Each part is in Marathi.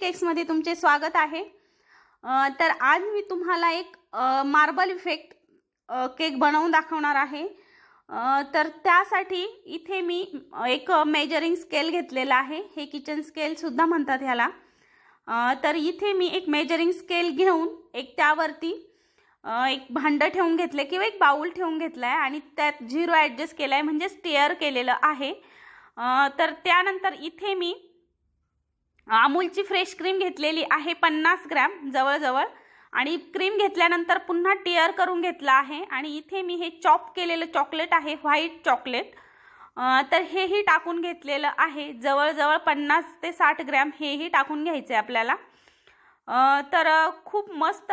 श्री मध्ये तुमचे स्वागत आहे तर आज मी तुम्हाला एक मार्बल इफेक्ट केक बनवून दाखवणार आहे तर त्यासाठी इथे मी एक मेजरिंग स्केल घेतलेला आहे हे किचन स्केलसुद्धा म्हणतात ह्याला तर इथे मी एक मेजरिंग स्केल घेऊन एक त्यावरती एक भांडं ठेवून घेतलं किंवा एक बाऊल ठेवून घेतला आहे आणि त्यात झिरो ॲडजस्ट केला आहे म्हणजे स्टेअर केलेलं आहे तर त्यानंतर इथे मी अमूलची फ्रेश क्रीम घेतलेली आहे पन्नास ग्रॅम जवळजवळ आणि क्रीम घेतल्यानंतर पुन्हा टिअर करून घेतला आहे आणि इथे मी हे चॉप केलेलं चॉकलेट आहे व्हाईट चॉकलेट तर हेही टाकून घेतलेलं आहे जवळजवळ पन्नास ते साठ ग्रॅम हेही टाकून घ्यायचे आपल्याला तर खूप मस्त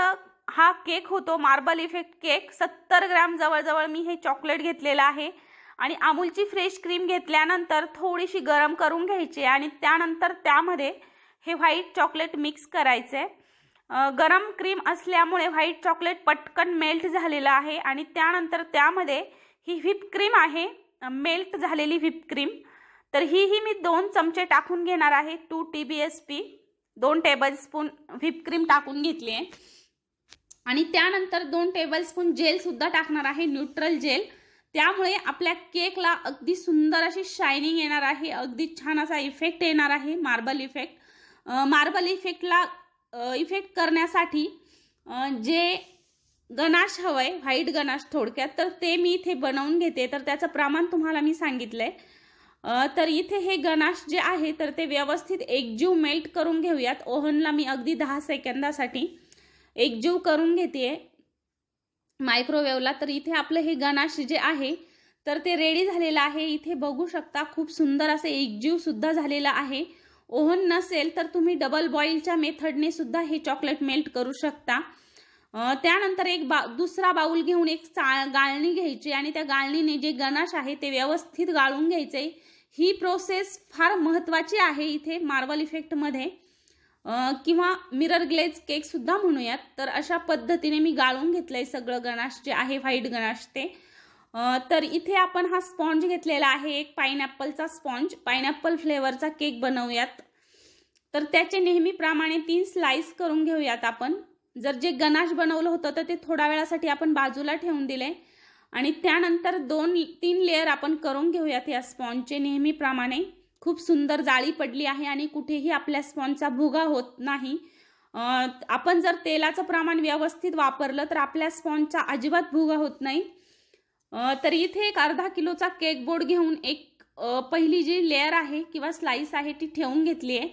हा केक होतो मार्बल इफेक्ट केक सत्तर ग्रॅम जवळजवळ मी हे चॉकलेट घेतलेलं आहे आणि अमूलची फ्रेश क्रीम घेतल्यानंतर थोडीशी गरम करून घ्यायची आणि त्यानंतर त्यामध्ये हे व्हाईट चॉकलेट मिक्स करायचे गरम क्रीम असल्यामुळे व्हाईट चॉकलेट पटकन मेल्ट झालेलं आहे आणि त्यानंतर त्यामध्ये ही व्हिप क्रीम आहे मेल्ट झालेली व्हिप क्रीम तर ही ही मी दोन चमचे टाकून घेणार आहे two T B S P दोन टेबलस्पून व्हिप क्रीम टाकून घेतली आहे आणि त्यानंतर दोन टेबलस्पून जेलसुद्धा टाकणार आहे न्यूट्रल जेल त्यामुळे आपल्या केकला अगदी सुंदर अशी शायनिंग येणार आहे अगदी छान असा इफेक्ट येणार आहे मार्बल इफेक्ट मार्बल इफेक्टला इफेक्ट करण्यासाठी जे गणाश हवं आहे व्हाईट गणाश थोडक्यात तर ते मी इथे बनवून घेते तर त्याचं प्रमाण तुम्हाला मी सांगितलं आहे तर इथे हे गणाश जे आहे तर ते व्यवस्थित एकजीव मेल्ट करून घेऊयात ओव्हनला मी अगदी दहा सेकंदासाठी एकजीव करून घेते मायक्रोवेव्हला तर इथे आपलं हे गणाश जे आहे तर ते रेडी झालेलं आहे इथे बघू शकता खूप सुंदर असे सुद्धा झालेलं आहे ओव्हन नसेल तर तुम्ही डबल बॉईलच्या मेथडने सुद्धा हे चॉकलेट मेल्ट करू शकता त्यानंतर एक बा दुसरा बाऊल घेऊन एक चा गाळणी घ्यायची आणि त्या गाळणीने जे गणाश आहे ते व्यवस्थित गाळून घ्यायचे ही प्रोसेस फार महत्वाची आहे इथे मार्बल इफेक्टमध्ये किंवा मिरर ग्लेज केकसुद्धा म्हणूयात तर अशा पद्धतीने मी गाळून घेतलं आहे सगळं गणाश जे आहे व्हाईट गणाश ते तर इथे आपण हा स्पॉन्ज घेतलेला आहे एक पायनॅपलचा स्पॉन्ज पायनॅपल फ्लेवरचा केक बनवूयात तर त्याचे नेहमीप्रमाणे तीन स्लाइस करून घेऊयात आपण जर जे गणाश बनवलं होतं तर ते थोड्या वेळासाठी आपण बाजूला ठेवून दिले आणि त्यानंतर दोन तीन लेअर आपण करून घेऊयात या स्पॉन्जचे नेहमीप्रमाणे खूप सुंदर जाळी पडली आहे आणि कुठेही आपल्या स्पॉनचा भुगा होत नाही आपण जर तेलाचं प्रमाण व्यवस्थित वापरलं तर आपल्या स्पॉनचा अजिबात भुगा होत नाही तर इथे एक अर्धा किलोचा केक बोर्ड घेऊन एक पहिली जी लेअर आहे किंवा स्लाईस आहे ती ठेवून घेतली आहे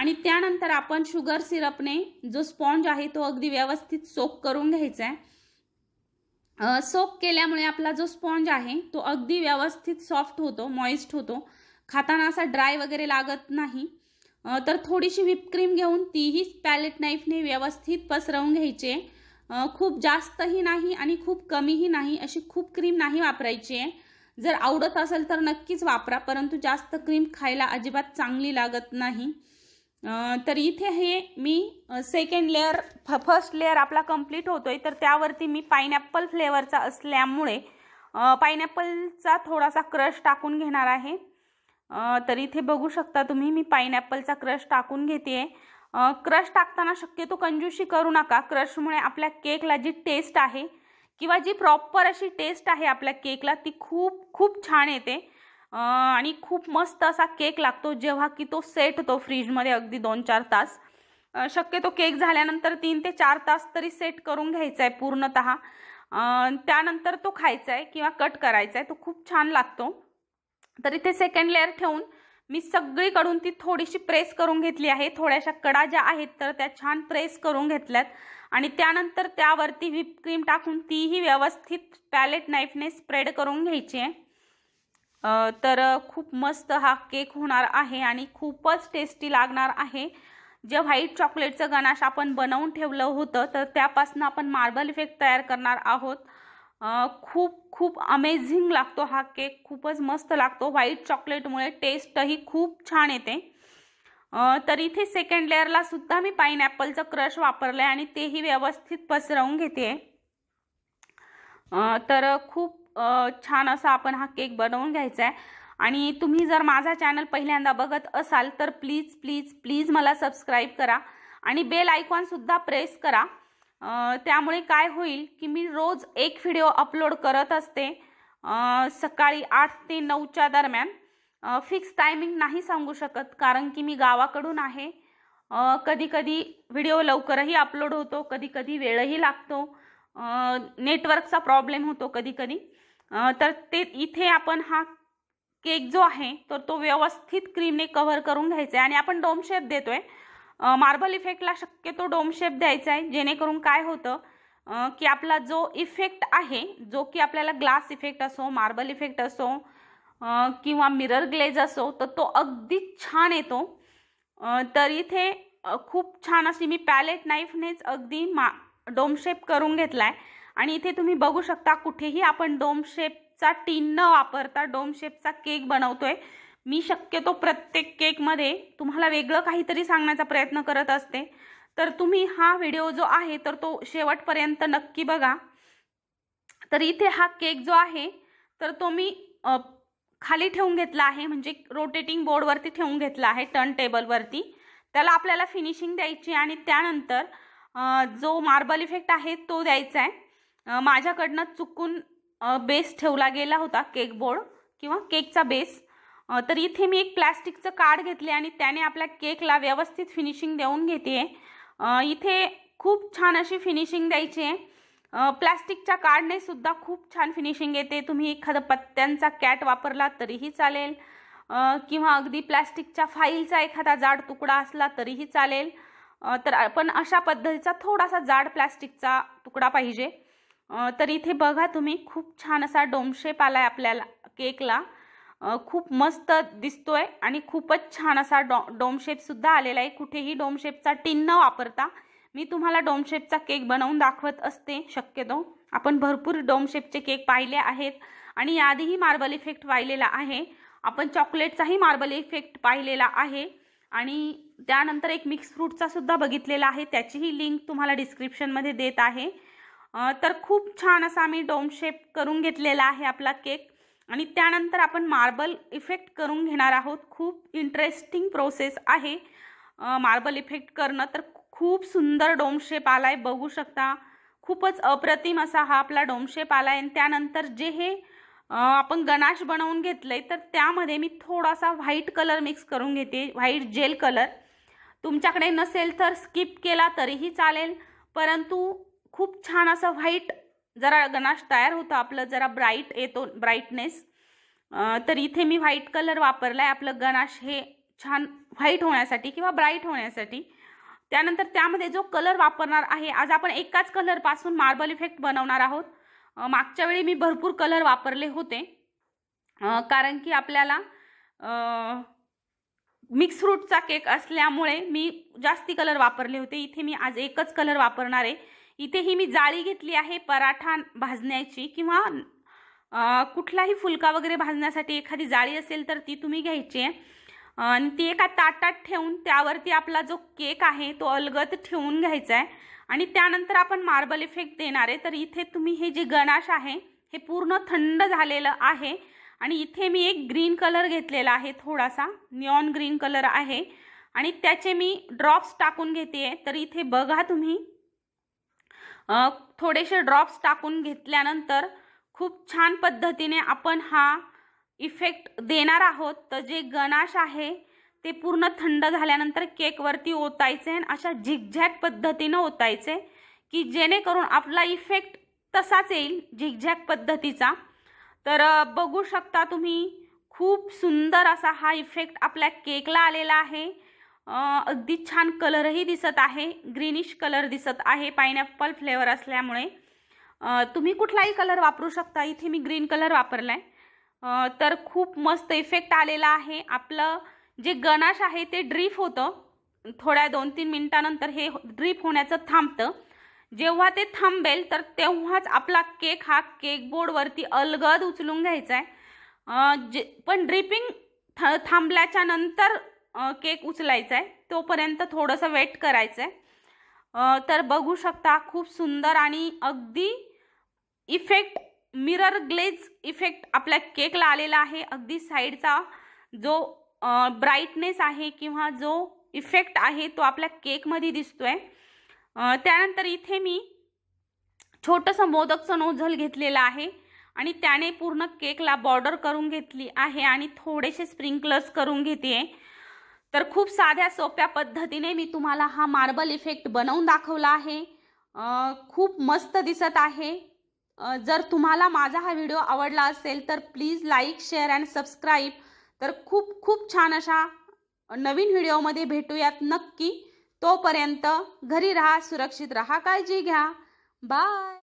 आणि त्यानंतर आपण शुगर सिरपने जो स्पॉन्ज आहे तो अगदी व्यवस्थित सोक करून घ्यायचा आहे सोक केल्यामुळे आपला जो स्पॉन्ज आहे तो अगदी व्यवस्थित सॉफ्ट होतो मॉइस्ट होतो खाताना असा ड्राय वगैरे लागत नाही तर थोडीशी व्हिपक्रीम घेऊन तीही पॅलेट नाईफने व्यवस्थित पसरवून घ्यायचे खूप जास्तही नाही आणि खूप कमीही नाही अशी खूप क्रीम नाही वापरायची आहे जर आवडत असेल तर नक्कीच वापरा परंतु जास्त क्रीम खायला अजिबात चांगली लागत नाही तर इथे हे मी सेकंड लेअर फ फर्स्ट लेअर आपला कंप्लीट होतोय तर त्यावरती मी पायनॅप्पल फ्लेवरचा असल्यामुळे पायनॅपलचा थोडासा क्रश टाकून घेणार आहे तरी इथे बघू शकता तुम्ही मी पाईनॲपलचा क्रश टाकून घेते क्रश टाकताना शक्यतो कंजूशी करू नका क्रशमुळे आपल्या केकला जी टेस्ट आहे किंवा जी प्रॉपर अशी टेस्ट आहे आपल्या केकला ती खूप खूप छान येते आणि खूप मस्त असा केक लागतो जेव्हा की तो सेट होतो फ्रीजमध्ये अगदी दोन चार तास शक्यतो केक झाल्यानंतर तीन ते चार तास तरी सेट करून घ्यायचा आहे पूर्णत त्यानंतर तो खायचा आहे किंवा कट करायचा आहे तो खूप छान लागतो तर इथे सेकंड लेअर ठेवून मी सगळीकडून ती थोडीशी प्रेस करून घेतली आहे थोड्याशा कडा ज्या आहेत तर त्या छान प्रेस करून घेतल्यात आणि त्यानंतर त्यावरती व्हिप क्रीम टाकून तीही व्यवस्थित पॅलेट नाईफने स्प्रेड करून घ्यायची आहे तर खूप मस्त हा केक होणार आहे आणि खूपच टेस्टी लागणार आहे जे व्हाईट चॉकलेटचं गणाश आपण बनवून ठेवलं होतं तर त्यापासून आपण मार्बल इफेक्ट तयार करणार आहोत खूप खूप अमेझिंग लागतो हा केक खूपच मस्त लागतो व्हाईट चॉकलेटमुळे टेस्टही खूप छान येते तर इथे सेकंड लेअरला सुद्धा मी पाईनॲपलचं क्रश वापरलं आहे आणि तेही व्यवस्थित पसरवून घेते तर खूप छान असा आपण हा केक बनवून घ्यायचा आहे आणि तुम्ही जर माझा चॅनल पहिल्यांदा बघत असाल तर प्लीज प्लीज प्लीज मला सबस्क्राईब करा आणि बेल आयकॉनसुद्धा प्रेस करा त्यामुळे काय होईल की मी रोज एक व्हिडिओ अपलोड करत असते सकाळी आठ ते नऊच्या दरम्यान फिक्स टायमिंग नाही सांगू शकत कारण की मी गावाकडून आहे कधीकधी व्हिडिओ लवकरही अपलोड होतो कधीकधी वेळही लागतो नेटवर्कचा प्रॉब्लेम होतो कधीकधी तर ते इथे आपण हा केक जो आहे तर तो व्यवस्थित क्रीमने कव्हर करून घ्यायचा आहे आणि आपण डोमशेप देतोय मार्बल इफेक्टला शक्यतो डोम शेप द्यायचा आहे जेणेकरून काय होतं की आपला जो इफेक्ट आहे जो की आपल्याला ग्लास इफेक्ट असो मार्बल इफेक्ट असो किंवा मिरर ग्लेज असो तर तो अगदी छान येतो तर इथे खूप छान अशी मी पॅलेट नाईफनेच अगदी मा डोम शेप करून घेतला आहे आणि इथे तुम्ही बघू शकता कुठेही आपण डोम शेपचा टीन न वापरता डोम शेपचा केक बनवतोय मी शक्यतो प्रत्येक केकमध्ये तुम्हाला वेगळं काहीतरी सांगण्याचा प्रयत्न करत असते तर तुम्ही हा व्हिडिओ जो आहे तर तो शेवटपर्यंत नक्की बघा तर इथे हा केक जो आहे तर तो मी खाली ठेवून घेतला आहे म्हणजे रोटेटिंग बोर्डवरती ठेवून घेतला आहे टर्न टेबलवरती त्याला आपल्याला फिनिशिंग द्यायची आणि त्यानंतर जो मार्बल इफेक्ट आहे तो द्यायचा आहे माझ्याकडनं चुकून बेस ठेवला गेला होता केक बोर्ड किंवा केकचा बेस तर इथे मी एक प्लॅस्टिकचं कार्ड घेतले आणि त्याने आपल्या केकला व्यवस्थित फिनिशिंग देऊन घेते इथे खूप छान अशी फिनिशिंग द्यायची आहे प्लॅस्टिकच्या कार्डने सुद्धा खूप छान फिनिशिंग येते तुम्ही एखादं पत्त्यांचा कॅट वापरला तरीही चालेल किंवा अगदी प्लॅस्टिकच्या फाईलचा एखादा जाड तुकडा असला तरीही चालेल तर पण अशा पद्धतीचा थोडासा जाड प्लॅस्टिकचा तुकडा पाहिजे तर इथे बघा तुम्ही खूप छान असा डोमशेप आला आपल्याला केकला खूप मस्त दिसतोय आणि खूपच छान असा डॉ डोमशेपसुद्धा आलेला आहे कुठेही डोमशेपचा शेपचा टिन न वापरता मी तुम्हाला डोमशेपचा केक बनवून दाखवत असते शक्यतो आपण भरपूर डोमशेपचे केक पाहिले आहेत आणि याआधीही मार्बल इफेक्ट पाहिलेला आहे आपण चॉकलेटचाही मार्बल इफेक्ट पाहिलेला आहे आणि त्यानंतर एक मिक्स फ्रूटचा सुद्धा बघितलेला आहे त्याचीही लिंक तुम्हाला डिस्क्रिप्शनमध्ये देत आहे तर खूप छान असा मी डोमशेप करून घेतलेला आहे आपला केक आणि त्यानंतर आपण मार्बल इफेक्ट करून घेणार आहोत खूप इंटरेस्टिंग प्रोसेस आहे मार्बल इफेक्ट करणं तर खूप सुंदर डोमशेप आला आहे बघू शकता खूपच अप्रतिम असा हा आपला डोमशेप आला आहे आणि त्यानंतर जे हे आपण गणाश बनवून घेतलं आहे तर त्यामध्ये मी थोडासा व्हाईट कलर मिक्स करून घेते व्हाईट जेल कलर तुमच्याकडे नसेल तर स्किप केला तरीही चालेल परंतु खूप छान असं व्हाईट जरा गणाश तयार होतं आपलं जरा ब्राईट येतो ब्राईटनेस तर इथे मी व्हाईट कलर वापरला आहे आपलं गणाश हे छान व्हाईट होण्यासाठी किंवा ब्राईट होण्यासाठी त्यानंतर त्यामध्ये जो कलर वापरणार आहे आज आपण एकाच कलरपासून मार्बल इफेक्ट बनवणार आहोत मागच्या वेळी मी भरपूर कलर वापरले होते कारण की आपल्याला मिक्स फ्रूटचा केक असल्यामुळे मी जास्ती कलर वापरले होते इथे मी आज एकच कलर वापरणार आहे इथे ही मी जाळी घेतली आहे पराठा भाजण्याची किंवा कुठलाही फुलका वगैरे भाजण्यासाठी एखादी जाळी असेल तर ती तुम्ही घ्यायची आहे आणि ती एका ताटात ठेवून त्यावरती आपला जो केक आहे तो अलगत ठेवून घ्यायचा आहे आणि त्यानंतर आपण मार्बल इफेक्ट देणार आहे तर इथे तुम्ही हे जे गणाश आहे हे पूर्ण थंड झालेलं आहे आणि इथे मी एक ग्रीन कलर घेतलेला आहे थोडासा निऑन ग्रीन कलर आहे आणि त्याचे मी ड्रॉप्स टाकून घेते तर इथे बघा तुम्ही थोडेसे ड्रॉप्स टाकून घेतल्यानंतर खूप छान पद्धतीने आपण हा इफेक्ट देणार आहोत तर जे गणाश आहे ते पूर्ण थंड झाल्यानंतर केकवरती ओतायचे आणि अशा झिगझॅग पद्धतीनं ओतायचे की जेणेकरून आपला इफेक्ट तसाच येईल झिगझॅग पद्धतीचा तर बघू शकता तुम्ही खूप सुंदर असा हा इफेक्ट आपल्या केकला आलेला आहे अगदी छान कलरही दिसत आहे ग्रीनिश कलर दिसत आहे पायनॅपल फ्लेवर असल्यामुळे तुम्ही कुठलाही कलर वापरू शकता इथे मी ग्रीन कलर वापरला आहे तर खूप मस्त इफेक्ट आलेला आहे आपलं जे गणाश आहे ते ड्रीप होतं थोड्या दोन तीन मिनटानंतर हे ड्रीप होण्याचं थांबतं जेव्हा ते थांबेल तर तेव्हाच आपला केक हा केक बोर्डवरती अलगद उचलून घ्यायचा आहे जे पण ड्रिपिंग थ थांबल्याच्या नंतर केक उचलायचा आहे तोपर्यंत थोडंसं वेट करायचं आहे तर बघू शकता खूप सुंदर आणि अगदी इफेक्ट मिरर ग्लेज इफेक्ट आपल्या केकला आलेला आहे अगदी साईडचा जो ब्राईटनेस आहे किंवा जो इफेक्ट आहे तो आपल्या केकमध्ये दिसतो आहे त्यानंतर इथे मी छोटंसं मोदकचं नोझल घेतलेलं आहे आणि त्याने पूर्ण केकला बॉर्डर करून घेतली आहे आणि थोडेसे स्प्रिंकलर्स करून घेते आहे तर खूप साध्या सोप्या पद्धतीने मी तुम्हाला हा मार्बल इफेक्ट बनवून दाखवला आहे खूप मस्त दिसत आहे जर तुम्हाला माझा हा व्हिडिओ आवडला असेल तर please like share and subscribe तर खूप खूप छान अशा नवीन व्हिडिओमध्ये भेटूयात नक्की तोपर्यंत घरी राहा सुरक्षित राहा काळजी घ्या बाय